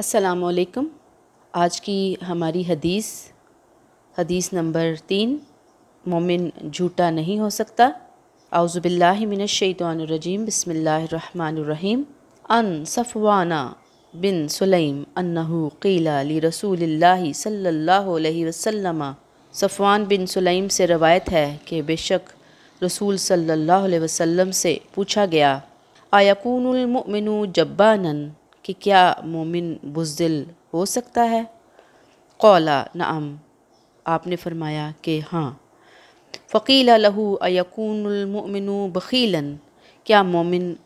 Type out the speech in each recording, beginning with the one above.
असलकम आज की हमारी हदीस हदीस नंबर तीन मोमिन झूठा नहीं हो सकता आउज़बिल्लिमिनशैतरजीम बसमीम अन सफ़वाना बिन सुलेम अन्नहु क़ीला ली रसूल सल्ला वसम सफ़वान बिन सुलेम से रवायत है कि बेशक रसूल सल्लल्लाहु अलैहि वसल्लम से पूछा गया आयकूनमनु जब्बानन कि क्या मोमिन बुजदिल हो सकता है कौला नाम आपने फरमाया कि हाँ फ़कीला लहू अयकूनमोमिन बखीलन क्या मोमिन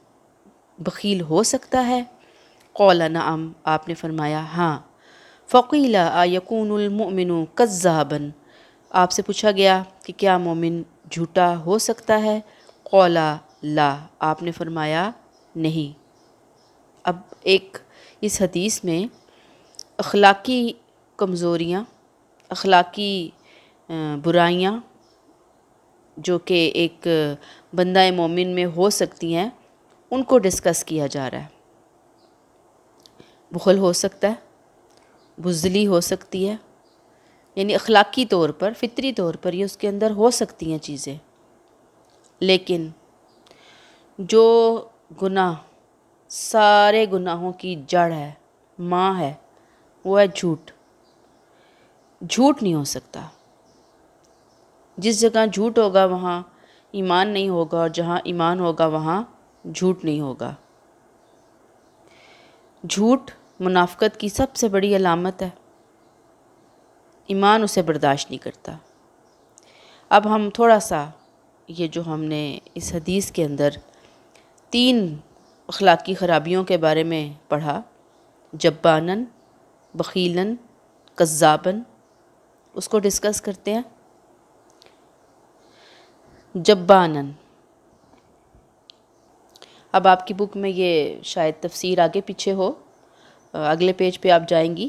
बखील हो सकता है कौला नाम आपने फरमाया हाँ फ़कीला आयकूनमोमिन कज़ाबन आपसे पूछा गया कि क्या मोमिन झूठा हो सकता है कौला ला आपने फरमाया नहीं अब एक इस हदीस में अखलाकी कमज़ोरियाँ अखलाकी बुराइयाँ जो कि एक बंदा मोमिन में हो सकती हैं उनको डिस्कस किया जा रहा है बुखल हो सकता है बुजली हो सकती है यानी अखलाकी तौर पर फितरी तौर पर ये उसके अंदर हो सकती हैं चीज़ें लेकिन जो गुनाह सारे गुनाहों की जड़ है माँ है वो है झूठ झूठ नहीं हो सकता जिस जगह झूठ होगा वहाँ ईमान नहीं होगा और जहाँ ईमान होगा वहाँ झूठ नहीं होगा झूठ मुनाफ़त की सबसे बड़ी अलामत है ईमान उसे बर्दाश्त नहीं करता अब हम थोड़ा सा ये जो हमने इस हदीस के अंदर तीन अखलाक़ी ख़राबियों के बारे में पढ़ा जब्बानन बखीलन कज्जाबन उसको डिस्कस करते हैं जब्बानन अब आपकी बुक में ये शायद तफसीर आगे पीछे हो अगले पेज पे आप जाएंगी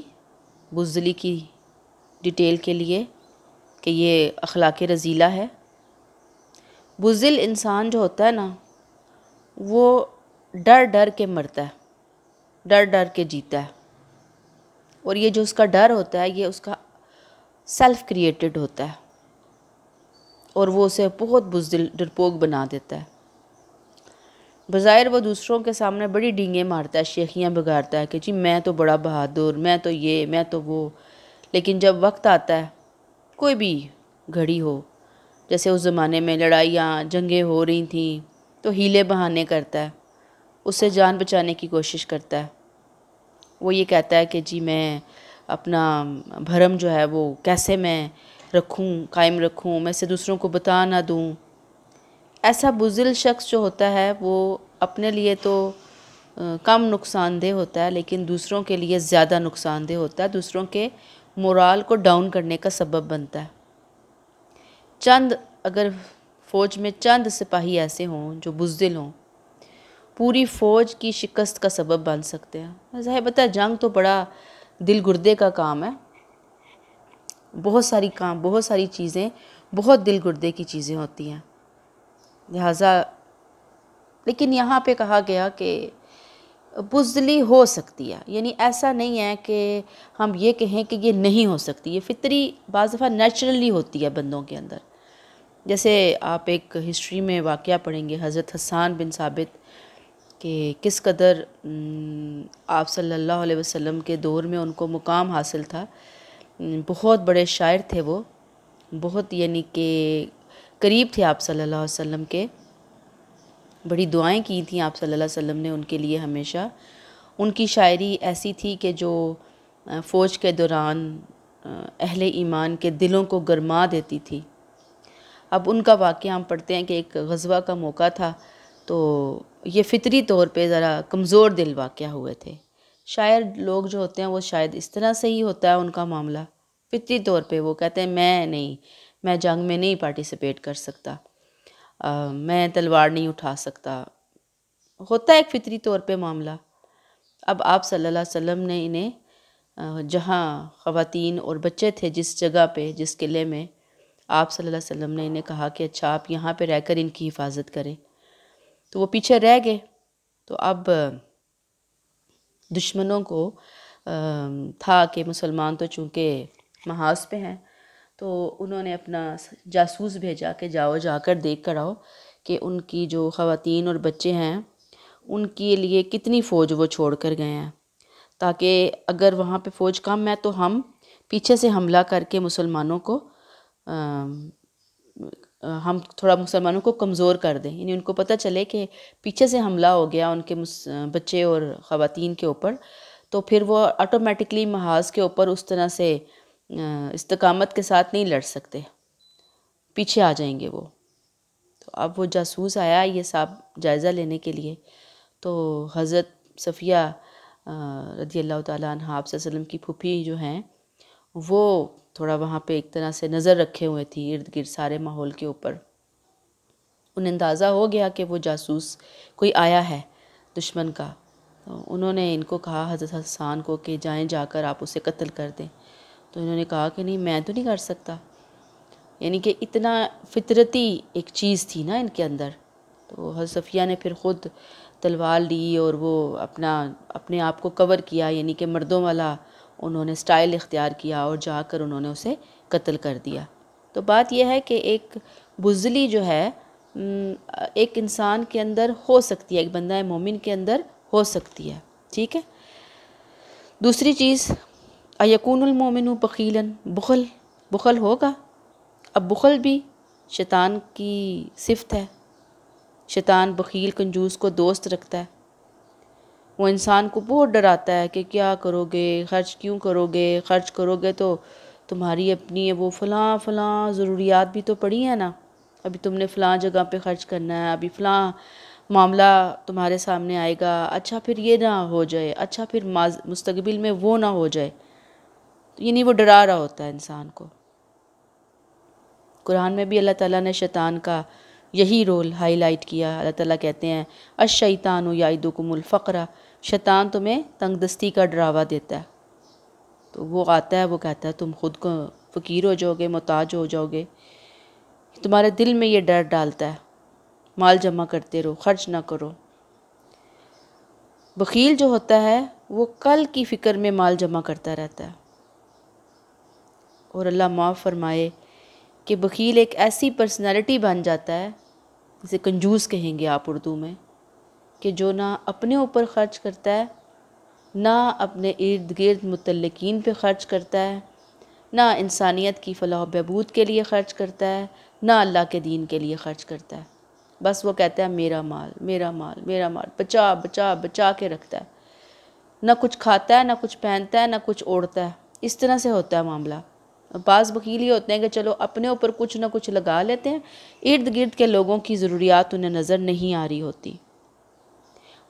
बुजली की डिटेल के लिए कि ये अखलाक रजीला है बुजिल इंसान जो होता है ना वो डर डर के मरता है डर डर के जीता है और ये जो उसका डर होता है ये उसका सेल्फ क्रिएटेड होता है और वो उसे बहुत बुजदिल डरपोक बना देता है बज़ाहिर वो दूसरों के सामने बड़ी डींगे मारता है शेखियाँ बिगाड़ता है कि जी मैं तो बड़ा बहादुर मैं तो ये मैं तो वो लेकिन जब वक्त आता है कोई भी घड़ी हो जैसे उस ज़माने में लड़ाइयाँ जंगें हो रही थी तो हीले बहाने करता है उससे जान बचाने की कोशिश करता है वो ये कहता है कि जी मैं अपना भरम जो है वो कैसे मैं रखूं कायम रखूं मैं इसे दूसरों को बता ना दूं ऐसा बुजिल शख्स जो होता है वो अपने लिए तो कम नुकसानदेह होता है लेकिन दूसरों के लिए ज़्यादा नुकसानदेह होता है दूसरों के मोराल को डाउन करने का सबब बनता है चंद अगर फ़ौज में चंद सिपाही ऐसे हों जो बुजदिल हों पूरी फ़ौज की शिकस्त का सबब बन सकते हैं बता जंग तो बड़ा दिल गुर्दे का काम है बहुत सारी काम बहुत सारी चीज़ें बहुत दिल गुर्दे की चीज़ें होती हैं लिहाजा लेकिन यहाँ पे कहा गया कि बुजली हो सकती है यानी ऐसा नहीं है कि हम ये कहें कि ये नहीं हो सकती ये फितरी बज़ दफ़ा नेचुरली होती है बंदों के अंदर जैसे आप एक हिस्ट्री में वाक़ पढ़ेंगे हज़रत हसान बिन साबित कि किस कदर आप सल्लल्लाहु अलैहि वसल्लम के दौर में उनको मुकाम हासिल था बहुत बड़े शायर थे वो बहुत यानी कि करीब थे आप सल्लल्लाहु अलैहि वसल्लम के बड़ी दुआएं की थी आप सल्लल्लाहु अलैहि वसल्लम ने उनके लिए हमेशा उनकी शायरी ऐसी थी कि जो फ़ौज के दौरान अहले ईमान के दिलों को गरमा देती थी अब उनका वाक़ हम पढ़ते हैं कि एक गजवा का मौका था तो ये फितरी तौर पे ज़रा कमज़ोर दिल वाक़ हुए थे शायर लोग जो होते हैं वो शायद इस तरह से ही होता है उनका मामला फितरी तौर पे वो कहते हैं मैं नहीं मैं जंग में नहीं पार्टिसिपेट कर सकता आ, मैं तलवार नहीं उठा सकता होता है एक फितरी तौर पे मामला अब आप सल्लल्लाहु अलैहि वसल्लम ने इन्हें जहाँ ख़वातीन और बच्चे थे जिस जगह पे जिस किले में आप सल्लल्लाहु अलैहि वसल्लम ने इन्हें कहा कि अच्छा आप यहाँ पे रहकर इनकी हिफाजत करें तो वो पीछे रह गए तो अब दुश्मनों को था कि मुसलमान तो चूँकि महाज पे हैं तो उन्होंने अपना जासूस भेजा कि जाओ जाकर देख कर आओ कि उनकी जो ख़वातीन और बच्चे हैं उनके लिए कितनी फ़ौज वो छोड़ कर गए हैं ताकि अगर वहाँ पे फ़ौज कम है तो हम पीछे से हमला करके मुसलमानों को हम थोड़ा मुसलमानों को कमज़ोर कर दें यानी उनको पता चले कि पीछे से हमला हो गया उनके बच्चे और ख़वातीन के ऊपर तो फिर वो ऑटोमेटिकली महाज के ऊपर उस तरह से इस्तकामत के साथ नहीं लड़ सकते पीछे आ जाएंगे वो तो अब वो जासूस आया ये साहब जायज़ा लेने के लिए तो हज़रत सफ़िया रदी अल्लाह ताली की फूफी जो हैं वो थोड़ा वहाँ पे एक तरह से नज़र रखे हुए थी इर्द गिर्द सारे माहौल के ऊपर उन्हें अंदाज़ा हो गया कि वो जासूस कोई आया है दुश्मन का तो उन्होंने इनको कहा हज़रत हसान को कि जाएं जाकर आप उसे कत्ल कर दें तो इन्होंने कहा कि नहीं मैं तो नहीं कर सकता यानी कि इतना फितरती एक चीज़ थी ना इनके अंदर तो हर ने फिर ख़ुद तलवार ली और वो अपना अपने आप को कवर किया यानी कि मर्दों वाला उन्होंने स्टाइल इख्तियार किया और जाकर उन्होंने उसे कत्ल कर दिया तो बात यह है कि एक बुजली जो है एक इंसान के अंदर हो सकती है एक बंदा मोमिन के अंदर हो सकती है ठीक है दूसरी चीज़ अयकूनमोमिन बखीलन बुखल बुखल होगा अब बुखल भी शैतान की सिफत है शैतान बखील कंजूस को दोस्त रखता है वो इंसान को बहुत डराता है कि क्या करोगे ख़र्च क्यों करोगे ख़र्च करोगे तो तुम्हारी अपनी है वो फ़लाँ फ़लाँ ज़रूरियात भी तो पड़ी है ना अभी तुमने फ़लाँ जगह पे ख़र्च करना है अभी फ़लाँ मामला तुम्हारे सामने आएगा अच्छा फिर ये ना हो जाए अच्छा फिर मुस्तबिल में वो ना हो जाए तो यानी वो डरा रहा होता है इंसान को कुरान में भी अल्लाह ताला ने शैतान का यही रोल हाईलाइट किया अल्लाह ताला कहते हैं अश शैतान यादुकुमुल शैतान तुम्हें तंगदस्ती का डरावा देता है तो वो आता है वो कहता है तुम खुद को फ़कीर हो जाओगे मोहताज हो जाओगे तुम्हारे दिल में ये डर डालता है माल जमा करते रहो खर्च ना करो वकील जो होता है वो कल की फ़िक्र में माल जमा करता रहता है और अल्लाह माफ़ फरमाए कि वकील एक ऐसी पर्सनालिटी बन जाता है जिसे कंजूस कहेंगे आप उर्दू में कि जो ना अपने ऊपर ख़र्च करता है ना अपने इर्द गिर्द मतलकिन पर ख़र्च करता है ना इंसानियत की फलाह बहबूद के लिए ख़र्च करता है ना अल्लाह के दीन के लिए ख़र्च करता है बस वो कहता है मेरा माल मेरा माल मेरा माल बचा बचा बचा के रखता है ना कुछ खाता है ना कुछ पहनता है ना कुछ ओढ़ता है इस तरह से होता है मामला बाज़ वकील ये होते हैं कि चलो अपने ऊपर कुछ ना कुछ लगा लेते हैं इर्द गिर्द के लोगों की ज़रूरियात उन्हें नज़र नहीं आ रही होती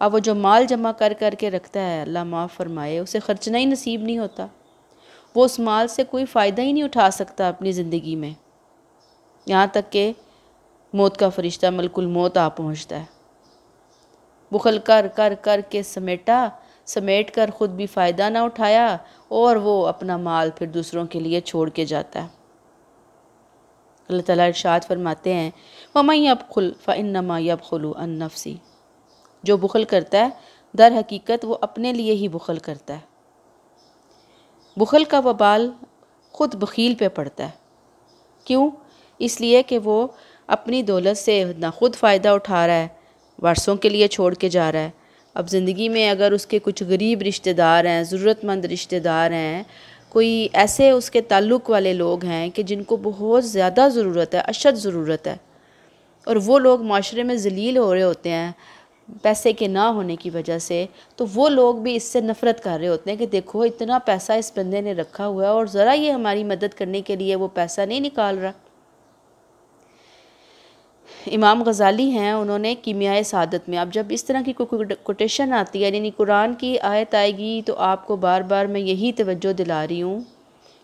अब वो जो माल जमा कर करके रखता है अल्लाह माफ़ फरमाए उसे खर्चना ही नसीब नहीं होता वो उस माल से कोई फ़ायदा ही नहीं उठा सकता अपनी ज़िंदगी में यहाँ तक कि मौत का फरिश्ता मलकुल मौत आ पहुँचता है बुखल कर कर कर के समेटा समेट कर ख़ुद भी फ़ायदा ना उठाया और वो अपना माल फिर दूसरों के लिए छोड़ के जाता है अल्लाह ताला इरशाद फरमाते हैं ममा यब खुल नमा यब खुलू अन नफसी जो बुखल करता है दर हकीकत वो अपने लिए ही बुखल करता है बुखल का वबाल ख़ुद बखील पे पड़ता है क्यों इसलिए कि वो अपनी दौलत से ना ख़ुद फ़ायदा उठा रहा है वर्षों के लिए छोड़ के जा रहा है अब ज़िंदगी में अगर उसके कुछ गरीब रिश्तेदार हैं ज़रूरतमंद रिश्तेदार हैं कोई ऐसे उसके ताल्लुक़ वाले लोग हैं कि जिनको बहुत ज़्यादा ज़रूरत है अशद ज़रूरत है और वो लोग माशरे में जलील हो रहे होते हैं पैसे के ना होने की वजह से तो वो लोग भी इससे नफ़रत कर रहे होते हैं कि देखो इतना पैसा इस बंदे ने रखा हुआ है और ज़रा ये हमारी मदद करने के लिए वो पैसा नहीं निकाल रहा इमाम गज़ाली हैं उन्होंने कीमियाए सादत में अब जब इस तरह की कोई कोटेशन आती है यानी कुरान की आयत आएगी तो आपको बार बार मैं यही तवज्जो दिला रही हूँ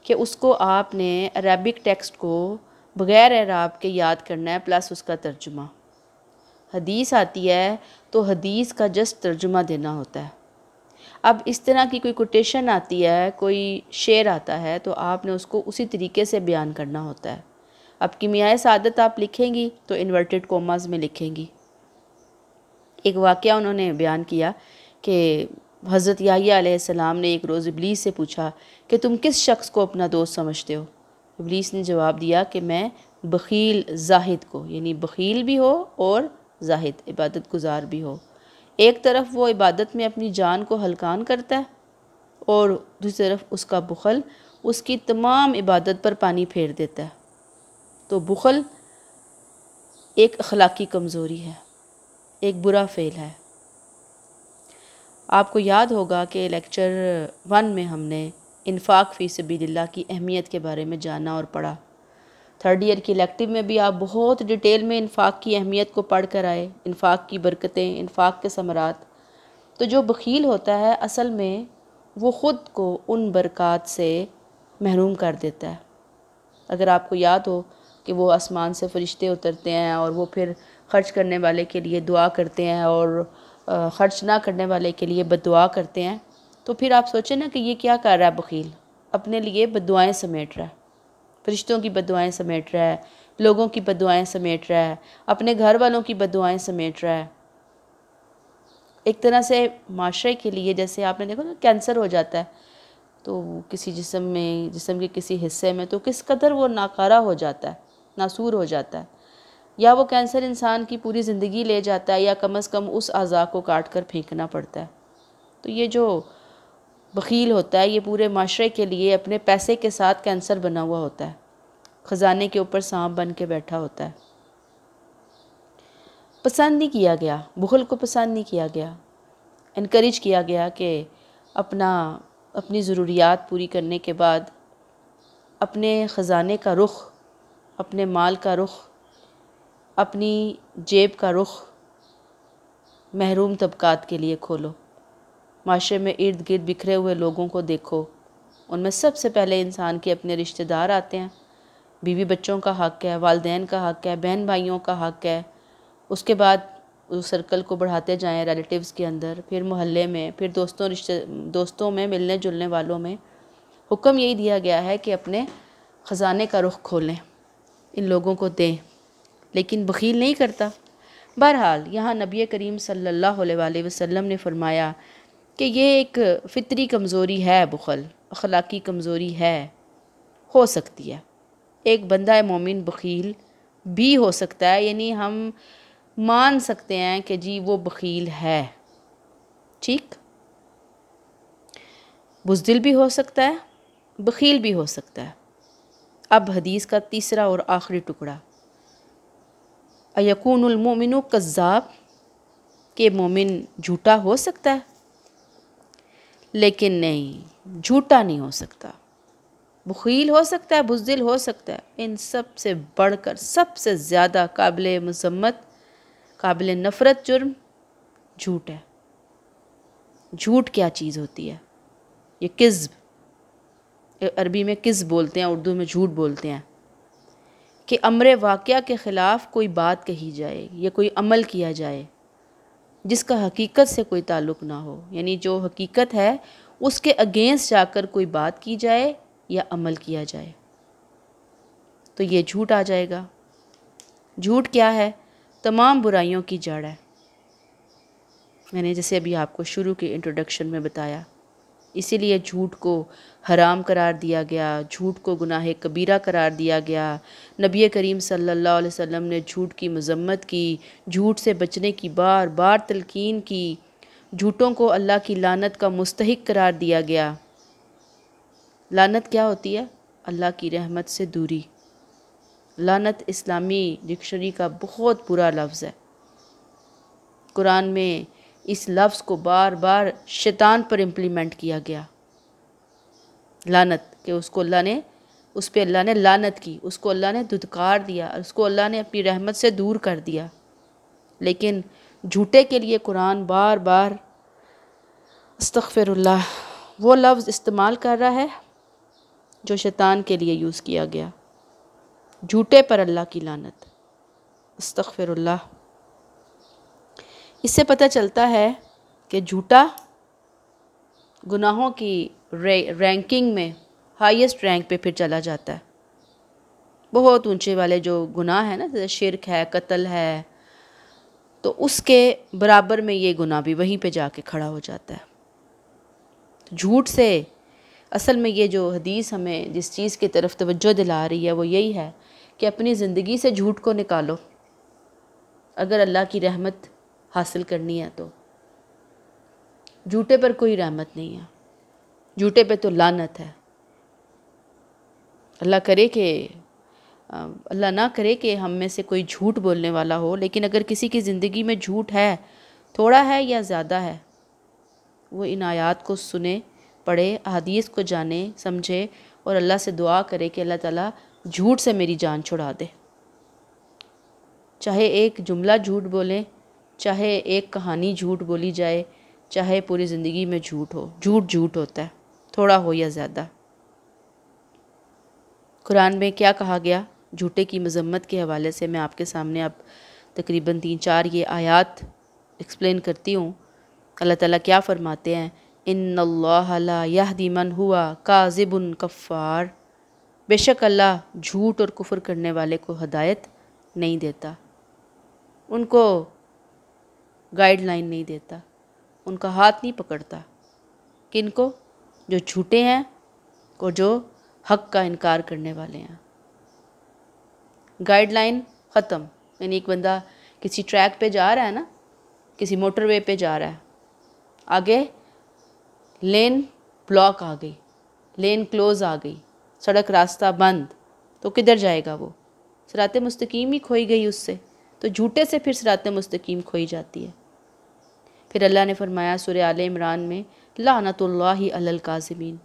कि उसको आपने अरबिक टेक्स्ट को बग़ैर एराब के याद करना है प्लस उसका तर्जुमा हदीस आती है तो हदीस का जस्ट तर्जुमा देना होता है अब इस तरह की कोई कोटेशन आती है कोई शेर आता है तो आपने उसको उसी तरीके से बयान करना होता है अब किमियाए सादत आप लिखेंगी तो इन्वर्टेड कोमाज में लिखेंगी एक वाक़ उन्होंने बयान किया कि हज़रत यासलाम ने एक रोज़ इबलीस से पूछा कि तुम किस शख्स को अपना दोस्त समझते हो इबलीस ने जवाब दिया कि मैं बखील जाहिद को यानी बखील भी हो और जाहिद इबादत गुजार भी हो एक तरफ वो इबादत में अपनी जान को हलकान करता है और दूसरी तरफ उसका बुखल उसकी तमाम इबादत पर पानी फेर देता है तो बुखल एक अखलाकी कमज़ोरी है एक बुरा फेल है आपको याद होगा कि लेक्चर वन में हमने इन्फाक फ़ी सबीदिल्ला की अहमियत के बारे में जाना और पढ़ा थर्ड ईयर की इलेक्टिव में भी आप बहुत डिटेल में इनफाक की अहमियत को पढ़ कर आए इनफाक़ की बरकतें इनफाक के समरात तो जो बखील होता है असल में वो ख़ुद को उन बरक़ात से महरूम कर देता है अगर आपको याद हो कि वो आसमान से फरिश्ते उतरते हैं और वो फिर ख़र्च करने वाले के लिए दुआ करते हैं और ख़र्च ना करने वाले के लिए बदुआ करते हैं तो फिर आप सोचें ना कि ये क्या कर रहा है बखील अपने लिए बदुआएँ समेट रहा है फरिश्तों की बदुआएँ समेट रहा है लोगों की बदुआएँ समेट रहा है अपने घर वालों की बदुआएँ समेट रहा है एक तरह से माशरे के लिए जैसे आपने देखो ना कैंसर हो जाता है तो किसी जिसम में जिसम के किसी हिस्से में तो किस कदर वो नाकारा हो जाता है नासूर हो जाता है या वो कैंसर इंसान की पूरी ज़िंदगी ले जाता है या कम अज़ कम उस अज़ा को काट कर फेंकना पड़ता है तो ये जो बखील होता है ये पूरे माशरे के लिए अपने पैसे के साथ कैंसर बना हुआ होता है ख़जाने के ऊपर सांप बन के बैठा होता है पसंद नहीं किया गया बुखल को पसंद नहीं किया गया इनक्रेज किया गया कि अपना अपनी ज़रूरियात पूरी करने के बाद अपने ख़जाने का रुख अपने माल का रुख अपनी जेब का रुख महरूम तबक़ात के लिए खोलो माशरे में इर्द गिर्द बिखरे हुए लोगों को देखो उनमें सबसे पहले इंसान के अपने रिश्तेदार आते हैं बीवी बच्चों का हक़ है वालदेन का हक़ है बहन भाइयों का हक़ है उसके बाद उस सर्कल को बढ़ाते जाएं रिलेटिव्स के अंदर फिर मोहल्ले में फिर दोस्तों रिश्ते दोस्तों में मिलने जुलने वालों में हुक्म यही दिया गया है कि अपने ख़जाने का रुख खोलें इन लोगों को दें लेकिन बखील नहीं करता बहरहाल यहाँ नबी करीम सल्लल्लाहु अलैहि वसल्लम ने फरमाया कि ये एक फितरी कमज़ोरी है बुखल अखलाकी कमज़ोरी है हो सकती है एक बंदा मोमिन बखील भी हो सकता है यानी हम मान सकते हैं कि जी वो बखील है ठीक बुजदिल भी हो सकता है बखील भी हो सकता है अब हदीस का तीसरा और आखिरी टुकड़ा अयकूनमोमिन कज़ाब के मोमिन झूठा हो सकता है लेकिन नहीं झूठा नहीं हो सकता बखील हो सकता है बुजदिल हो सकता है इन सब से बढ़कर सबसे ज़्यादा काबिल मजम्मत काबिल नफ़रत जुर्म झूठ है झूठ क्या चीज़ होती है ये किस्ब अरबी में किस बोलते हैं उर्दू में झूठ बोलते हैं कि अमर वाक़ के ख़िलाफ़ कोई बात कही जाए या कोई अमल किया जाए जिसका हकीकत से कोई ताल्लुक ना हो यानी जो हकीकत है उसके अगेंस्ट जाकर कोई बात की जाए या अमल किया जाए तो ये झूठ आ जाएगा झूठ क्या है तमाम बुराइयों की जड़ है मैंने जैसे अभी आपको शुरू के इंट्रोडक्शन में बताया इसीलिए झूठ को हराम करार दिया गया झूठ को गुनाह कबीरा करार दिया गया नबी करीम सल्लल्लाहु अलैहि वसल्लम ने झूठ की मजम्मत की झूठ से बचने की बार बार तलकिन की झूठों को अल्लाह की लानत का मुस्तक करार दिया गया लानत क्या होती है अल्लाह की रहमत से दूरी लानत इस्लामी डिक्शनरी का बहुत बुरा लफ्ज़ है कुरान में इस लफ्ज़ को बार बार शैतान पर इम्प्लीमेंट किया गया लानत कि उसको अल्लाह ने उस पर अल्लाह ने लानत की उसको अल्लाह ने दुदकार दिया और उसको अल्लाह ने अपनी रहमत से दूर कर दिया लेकिन झूठे के लिए कुरान बार बार अस्तफ़िरल्ला वो लफ्ज़ इस्तेमाल कर रहा है जो शैतान के लिए यूज़ किया गया झूठे पर अल्लाह की लानत अस्तफ़िरल्ला इससे पता चलता है कि झूठा गुनाहों की रे, रैंकिंग में हाईएस्ट रैंक पे फिर चला जाता है बहुत ऊंचे वाले जो गुनाह है ना जैसे शिरक है कत्ल है तो उसके बराबर में ये गुनाह भी वहीं पे जाके खड़ा हो जाता है झूठ से असल में ये जो हदीस हमें जिस चीज़ की तरफ तवज्जो दिला रही है वो यही है कि अपनी ज़िंदगी से झूठ को निकालो अगर अल्लाह की रहमत हासिल करनी है तो झूठे पर कोई रहमत नहीं है झूठे पे तो लानत है अल्लाह करे कि अल्लाह ना करे कि हम में से कोई झूठ बोलने वाला हो लेकिन अगर किसी की ज़िंदगी में झूठ है थोड़ा है या ज़्यादा है वो इन आयात को सुने पढ़े अदीस को जाने समझे और अल्लाह से दुआ करे कि अल्लाह ताला झूठ से मेरी जान छुड़ा दे चाहे एक जुमला झूठ बोलें चाहे एक कहानी झूठ बोली जाए चाहे पूरी ज़िंदगी में झूठ हो झूठ झूठ होता है थोड़ा हो या ज़्यादा कुरान में क्या कहा गया झूठे की मजम्मत के हवाले से मैं आपके सामने अब तकरीबन तीन चार ये आयात एक्सप्लेन करती हूँ अल्लाह ताला क्या फ़रमाते हैं इन यह दिमन हुआ काजिबन कफ़ार बेशक अल्लाह झूठ और कुफर करने वाले को हदायत नहीं देता उनको गाइडलाइन नहीं देता उनका हाथ नहीं पकड़ता किनको जो झूठे हैं और जो हक का इनकार करने वाले हैं गाइडलाइन ख़त्म यानी एक बंदा किसी ट्रैक पे जा रहा है ना किसी मोटरवे पे जा रहा है आगे लेन ब्लॉक आ गई लेन क्लोज आ गई सड़क रास्ता बंद तो किधर जाएगा वो सरात मस्तकीम ही खोई गई उससे तो झूठे से फिर सरात मस्तकीम खोई जाती है फिर अल्लाह ने फरमाया सुर आल इमरान में लानतल्ला अलकाजमीन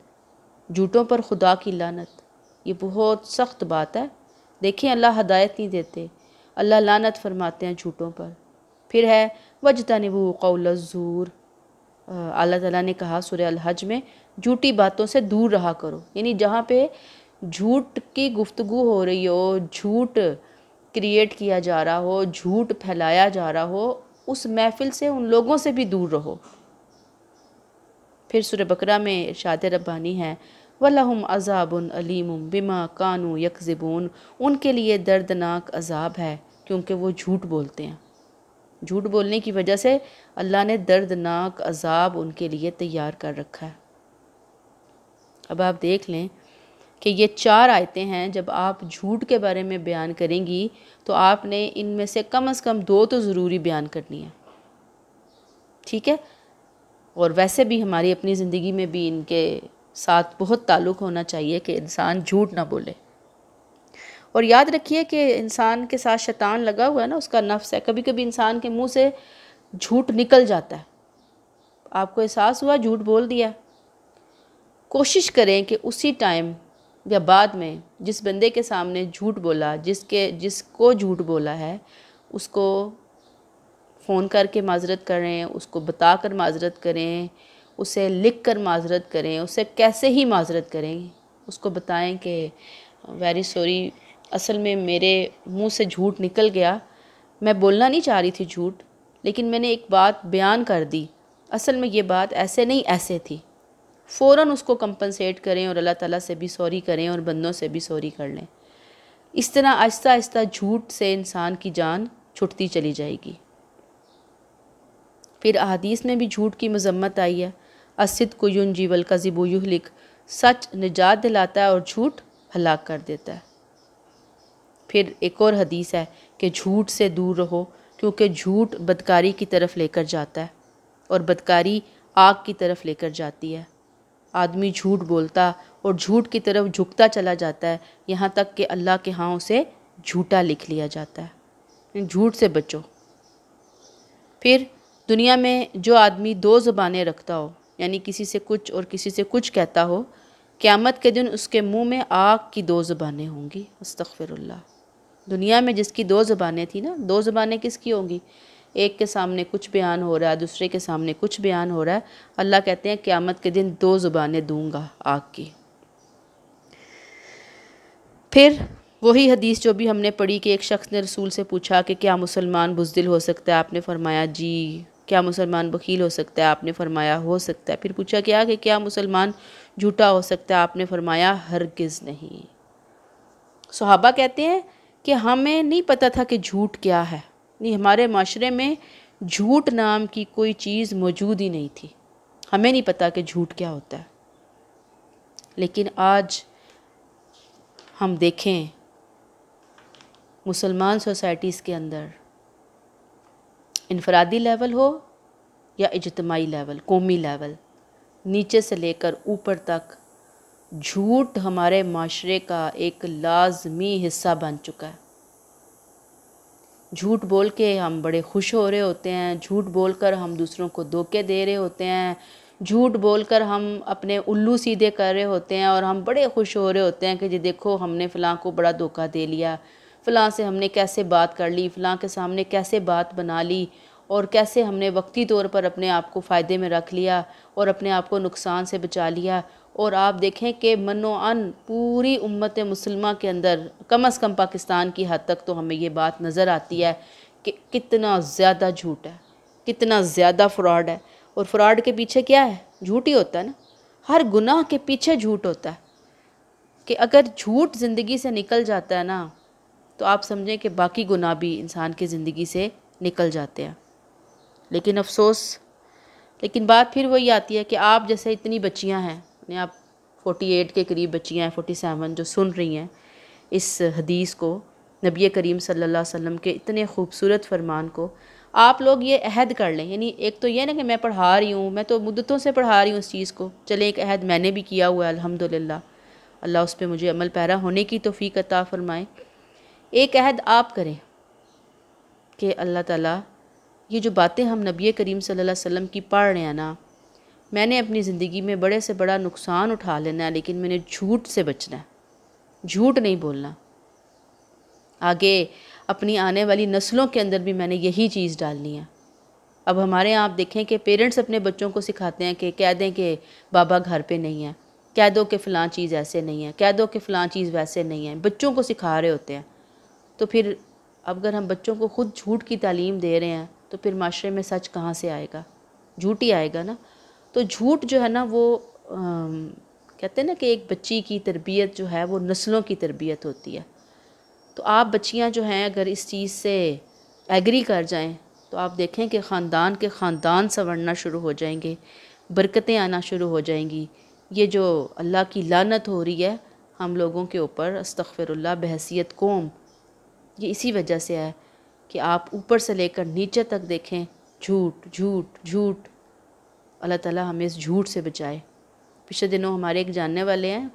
झूठों पर खुदा की लानत ये बहुत सख्त बात है देखें अल्लाह हदायत नहीं देते अल्लाह लानत फरमाते हैं झूठों पर फिर है वजता नबू ज़ूर अल्लाह ताला ने कहा सुर अलहज में झूठी बातों से दूर रहा करो यानी जहाँ पे झूठ की गुफ्तु हो रही हो झूठ क्रिएट किया जा रहा हो झूठ फैलाया जा रहा हो उस महफिल से उन लोगों से भी दूर रहो फिर सुर बकरा में इर्शाद रब्बानी है वलहम अजाबन अलीम बिमा कानू यकजबून उनके लिए दर्दनाक अजाब है क्योंकि वो झूठ बोलते हैं झूठ बोलने की वजह से अल्लाह ने दर्दनाक अजाब उनके लिए तैयार कर रखा है अब आप देख लें कि ये चार आयतें हैं जब आप झूठ के बारे में बयान करेंगी तो आपने इनमें से कम अज़ कम दो तो ज़रूरी बयान करनी है ठीक है और वैसे भी हमारी अपनी ज़िंदगी में भी इनके साथ बहुत ताल्लुक़ होना चाहिए कि इंसान झूठ ना बोले और याद रखिए कि इंसान के साथ शैतान लगा हुआ है ना उसका नफ्स है कभी कभी इंसान के मुंह से झूठ निकल जाता है आपको एहसास हुआ झूठ बोल दिया कोशिश करें कि उसी टाइम या बाद में जिस बंदे के सामने झूठ बोला जिसके जिसको झूठ बोला है उसको फ़ोन करके माजरत करें उसको बता कर माजरत करें उसे लिख कर माजरत करें उसे कैसे ही माजरत करें उसको बताएं कि वेरी सॉरी असल में मेरे मुंह से झूठ निकल गया मैं बोलना नहीं चाह रही थी झूठ लेकिन मैंने एक बात बयान कर दी असल में ये बात ऐसे नहीं ऐसे थी फ़ौर उसको कंपनसेट करें और अल्लाह ताला से भी सॉरी करें और बंदों से भी सॉरी कर लें इस तरह आहिस्ता आहिस्ता झूठ से इंसान की जान छुटती चली जाएगी फिर अहदीस में भी झूठ की मजम्मत आई है असद को युन जीवल का ज़िबू लिख सच निजात दिलाता है और झूठ हलाक कर देता है फिर एक और हदीस है कि झूठ से दूर रहो क्योंकि झूठ बदकारी की तरफ लेकर जाता है और बदकारी आग की तरफ लेकर जाती है आदमी झूठ बोलता और झूठ की तरफ झुकता चला जाता है यहाँ तक कि अल्लाह के हाँ उसे झूठा लिख लिया जाता है झूठ से बचो फिर दुनिया में जो आदमी दो ज़बानें रखता हो यानी किसी से कुछ और किसी से कुछ कहता हो क़्यामत के दिन उसके मुंह में आग की दो ज़बानें होंगी अस्तफ़िरल्ला दुनिया में जिसकी दो ज़बानें थी ना दो ज़बानें किसकी होंगी एक के सामने कुछ बयान हो रहा है दूसरे के सामने कुछ बयान हो रहा है अल्लाह कहते हैं क़्यामत के दिन दो ज़ुबानें दूंगा आग की फिर वही हदीस जो भी हमने पढ़ी कि एक शख्स ने रसूल से पूछा कि क्या मुसलमान बुजदिल हो सकता है आपने फरमाया जी क्या मुसलमान बकील हो सकता है आपने फरमाया हो सकता है फिर पूछा क्या कि क्या मुसलमान झूठा हो सकता है आपने फरमाया हरगज़ नहीं सहाबा कहते हैं कि हमें नहीं पता था कि झूठ क्या है नहीं हमारे माशरे में झूठ नाम की कोई चीज़ मौजूद ही नहीं थी हमें नहीं पता कि झूठ क्या होता है लेकिन आज हम देखें मुसलमान सोसाइटीज़ के अंदर इनफरादी लेवल हो या इजतमाही लेवल कौमी लेवल नीचे से लेकर ऊपर तक झूठ हमारे माशरे का एक लाजमी हिस्सा बन चुका है झूठ बोल के हम बड़े खुश हो रहे होते हैं झूठ बोल कर हम दूसरों को धोखे दे रहे होते हैं झूठ बोल कर हम अपने उल्लू सीधे कर रहे होते हैं और हम बड़े खुश हो रहे होते हैं कि जी देखो हमने फ़लाँ को बड़ा धोखा दे लिया फ़लाँ से हमने कैसे बात कर ली फ़लाँ के सामने कैसे बात बना ली और कैसे हमने वक्ती तौर पर अपने आप को फ़ायदे में रख लिया और अपने आप को नुकसान से बचा लिया और आप देखें कि मनोअन पूरी उम्मत मुसलमा के अंदर कम अज़ कम पाकिस्तान की हद तक तो हमें ये बात नज़र आती है कि कितना ज़्यादा झूठ है कितना ज़्यादा फ्रॉड है और फ्रॉड के पीछे क्या है झूठ ही होता है ना हर गुनाह के पीछे झूठ होता है कि अगर झूठ ज़िंदगी से निकल जाता है ना तो आप समझें कि बाकी गुनाह भी इंसान की ज़िंदगी से निकल जाते हैं लेकिन अफसोस लेकिन बात फिर वही आती है कि आप जैसे इतनी बच्चियां हैं हैं आप 48 के करीब बच्चियाँ हैं 47 जो सुन रही हैं इस हदीस को नबी करीम सल्लल्लाहु अलैहि वसल्लम के इतने खूबसूरत फरमान को आप लोग ये अहद कर लें यानी एक तो ये ना कि मैं पढ़ा रही हूँ मैं तो मुद्दतों से पढ़ा रही हूँ इस चीज़ को चले एक अहद मैंने भी किया हुआ है अल्हम्दुलिल्लाह अल्लाह उस पर मुझे अमल पैरा होने की तोफ़ी अता फ़रमाएँ एक अहद आप करें कि अल्लाह ताला ये जो बातें हम नबी करीम सल्लल्लाहु अलैहि वसल्लम की पढ़ रहे हैं ना मैंने अपनी ज़िंदगी में बड़े से बड़ा नुकसान उठा लेना है लेकिन मैंने झूठ से बचना है झूठ नहीं बोलना आगे अपनी आने वाली नस्लों के अंदर भी मैंने यही चीज़ डालनी है अब हमारे यहाँ आप देखें कि पेरेंट्स अपने बच्चों को सिखाते हैं कि कह दें कि बाबा घर पे नहीं है कह दो कि फ़लाँ चीज़ ऐसे नहीं है कह दो कि फ़लाँ चीज़ वैसे नहीं है बच्चों को सिखा रहे होते हैं तो फिर अगर हम बच्चों को खुद झूठ की तालीम दे रहे हैं तो फिर माशरे में सच कहाँ से आएगा झूठ ही आएगा ना तो झूठ जो है ना वो आ, कहते हैं ना कि एक बच्ची की तरबियत जो है वो नस्लों की तरबियत होती है तो आप बच्चियां जो हैं अगर इस चीज़ से एग्री कर जाएं तो आप देखें कि ख़ानदान के ख़ानदान संवरना शुरू हो जाएंगे बरकतें आना शुरू हो जाएंगी ये जो अल्लाह की लानत हो रही है हम लोगों के ऊपर अस्तफ़िरल्ला बहसीत कौम ये इसी वजह से है कि आप ऊपर से लेकर नीचे तक देखें झूठ झूठ झूठ अल्लाह ताला हमें इस झूठ से बचाए पिछले दिनों हमारे एक जानने वाले हैं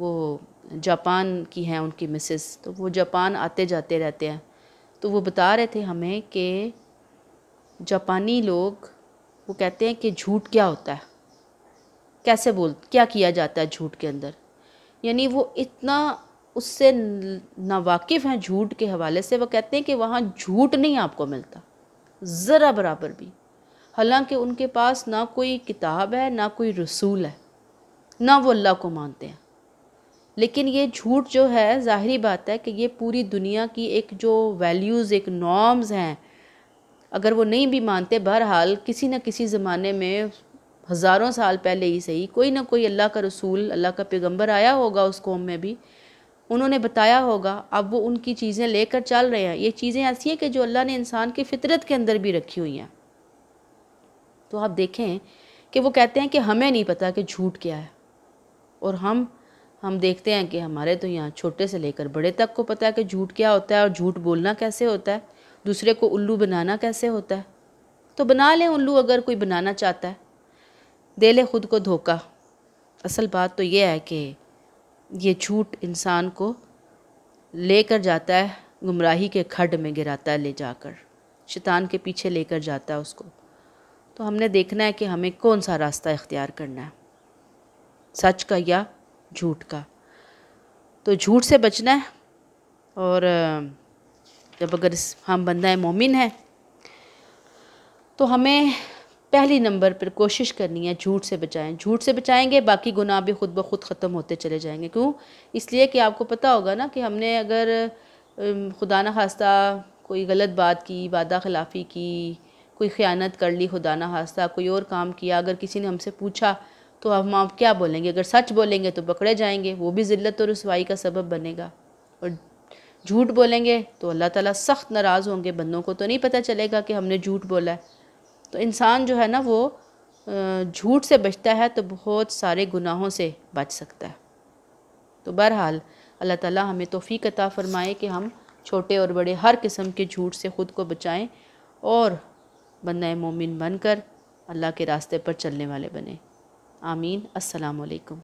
वो जापान की हैं उनकी मिसेस तो वो जापान आते जाते रहते हैं तो वो बता रहे थे हमें कि जापानी लोग वो कहते हैं कि झूठ क्या होता है कैसे बोल क्या किया जाता है झूठ के अंदर यानी वो इतना उससे नावाकिफ़ हैं झूठ के हवाले से वो कहते हैं कि वहाँ झूठ नहीं आपको मिलता ज़रा बराबर भी हालांकि उनके पास ना कोई किताब है ना कोई रसूल है ना वो अल्लाह को मानते हैं लेकिन ये झूठ जो है ज़ाहरी बात है कि ये पूरी दुनिया की एक जो वैल्यूज़ एक नॉर्म्स हैं अगर वो नहीं भी मानते बहरहाल किसी न किसी ज़माने में हज़ारों साल पहले ही सही कोई ना कोई अल्लाह का रसूल अल्लाह का पैगंबर आया होगा उस कौम में भी उन्होंने बताया होगा अब वो उनकी चीज़ें लेकर चल रहे हैं ये चीज़ें ऐसी हैं कि जो अल्लाह ने इंसान की फ़ितरत के अंदर भी रखी हुई हैं तो आप देखें कि वो कहते हैं कि हमें नहीं पता कि झूठ क्या है और हम हम देखते हैं कि हमारे तो यहाँ छोटे से लेकर बड़े तक को पता है कि झूठ क्या होता है और झूठ बोलना कैसे होता है दूसरे को उल्लू बनाना कैसे होता है तो बना लें उल्लू अगर कोई बनाना चाहता है दे ले ख़ुद को धोखा असल बात तो ये है कि ये झूठ इंसान को लेकर जाता है गुमराही के खड्ड में गिराता है ले जाकर शैतान के पीछे लेकर जाता है उसको तो हमने देखना है कि हमें कौन सा रास्ता इख्तियार करना है सच का या झूठ का तो झूठ से बचना है और जब अगर हम बंदा मोमिन है तो हमें पहली नंबर पर कोशिश करनी है झूठ से बचाएं झूठ से बचाएंगे बाकी गुनाह भी खुद ब खुद ख़त्म होते चले जाएंगे क्यों इसलिए कि आपको पता होगा ना कि हमने अगर खुदा न खास्ता कोई गलत बात की वादा खिलाफ़ी की कोई ख़यानत कर ली खुदा ना हास्ता कोई और काम किया अगर किसी ने हमसे पूछा तो हम आप क्या बोलेंगे अगर सच बोलेंगे तो पकड़े जाएंगे वो भी ज़िल्त और रसवाई का सबब बनेगा और झूठ बोलेंगे तो अल्लाह ताला सख्त नाराज़ होंगे बंदों को तो नहीं पता चलेगा कि हमने झूठ बोला है तो इंसान जो है ना वो झूठ से बचता है तो बहुत सारे गुनाहों से बच सकता है तो बहरहाल अल्लाह ताला हमें तोफ़ी अता फ़रमाए कि हम छोटे और बड़े हर किस्म के झूठ से ख़ुद को बचाएँ और बंदा मोमिन बनकर अल्लाह के रास्ते पर चलने वाले बने आमीन अस्सलाम वालेकुम